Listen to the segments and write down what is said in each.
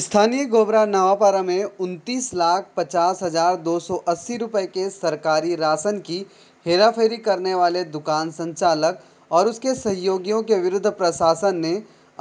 स्थानीय गोबरा नवापारा में उनतीस लाख पचास हजार दो सौ अस्सी रुपये के सरकारी राशन की हेराफेरी करने वाले दुकान संचालक और उसके सहयोगियों के विरुद्ध प्रशासन ने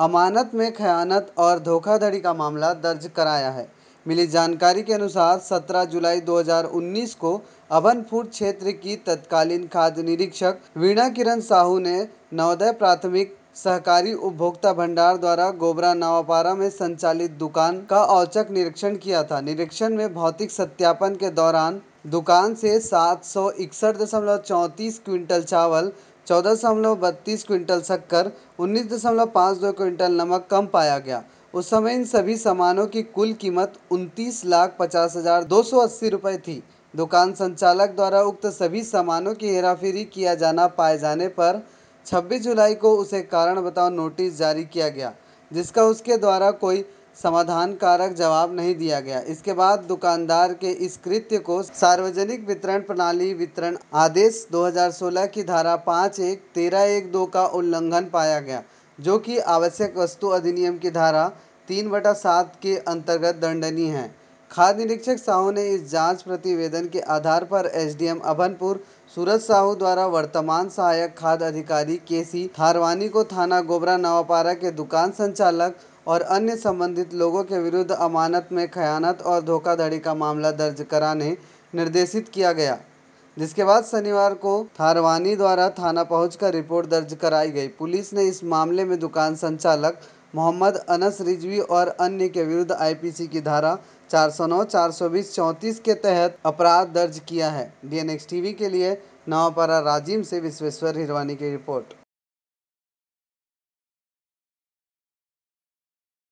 अमानत में खयानत और धोखाधड़ी का मामला दर्ज कराया है मिली जानकारी के अनुसार 17 जुलाई 2019 को अभनपुर क्षेत्र की तत्कालीन खाद्य निरीक्षक वीणा किरण साहू ने नवोदय प्राथमिक सहकारी उपभोक्ता भंडार द्वारा गोबरा नवापारा में संचालित दुकान का औचक निरीक्षण किया था निरीक्षण में भौतिक सत्यापन के दौरान दुकान से सात सौ इकसठ दशमलव चौंतीस क्विंटल चावल चौदह दशमलव बत्तीस क्विंटल शक्कर उन्नीस दशमलव पाँच दो क्विंटल नमक कम पाया गया उस समय इन सभी सामानों की कुल कीमत उनतीस लाख पचास हजार दो सौ अस्सी रुपये थी दुकान संचालक द्वारा उक्त सभी सामानों की हेराफेरी किया जाना पाए जाने पर 26 जुलाई को उसे कारण बताओ नोटिस जारी किया गया जिसका उसके द्वारा कोई समाधान कारक जवाब नहीं दिया गया इसके बाद दुकानदार के इस कृत्य को सार्वजनिक वितरण प्रणाली वितरण आदेश 2016 की धारा पाँच एक तेरह एक दो का उल्लंघन पाया गया जो कि आवश्यक वस्तु अधिनियम की धारा तीन बटा सात के अंतर्गत दंडनीय है खाद्य निरीक्षक साहू ने इस जांच प्रतिवेदन के आधार पर एसडीएम अभनपुर सूरज साहू द्वारा वर्तमान सहायक खाद्य अधिकारी केसी थारवानी को थाना गोबरा नवापारा के दुकान संचालक और अन्य संबंधित लोगों के विरुद्ध अमानत में खयानत और धोखाधड़ी का मामला दर्ज कराने निर्देशित किया गया जिसके बाद शनिवार को थारवानी द्वारा थाना पहुंचकर रिपोर्ट दर्ज कराई गई पुलिस ने इस मामले में दुकान संचालक मोहम्मद अनस रिजवी और अन्य के विरुद्ध आईपीसी की धारा 409, 420, 34 के तहत अपराध दर्ज किया है डीएनएक्स टीवी के लिए नवापारा राजिम से विश्वेश्वर हिरवानी की रिपोर्ट